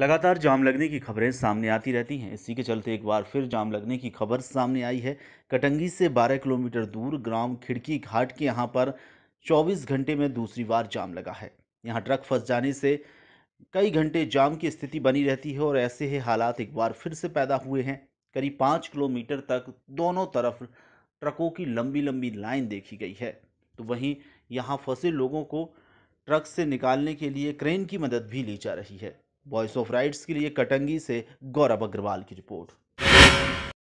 लगातार जाम लगने की खबरें सामने आती रहती हैं इसी के चलते एक बार फिर जाम लगने की खबर सामने आई है कटंगी से 12 किलोमीटर दूर ग्राम खिड़की घाट के यहाँ पर 24 घंटे में दूसरी बार जाम लगा है यहाँ ट्रक फंस जाने से कई घंटे जाम की स्थिति बनी रहती है और ऐसे ही हालात एक बार फिर से पैदा हुए हैं करीब पाँच किलोमीटर तक दोनों तरफ ट्रकों की लंबी लंबी लाइन देखी गई है तो वहीं यहाँ फंसे लोगों को ट्रक से निकालने के लिए क्रेन की मदद भी ली जा रही है वॉइस ऑफ राइट्स के लिए कटंगी से गौरव अग्रवाल की रिपोर्ट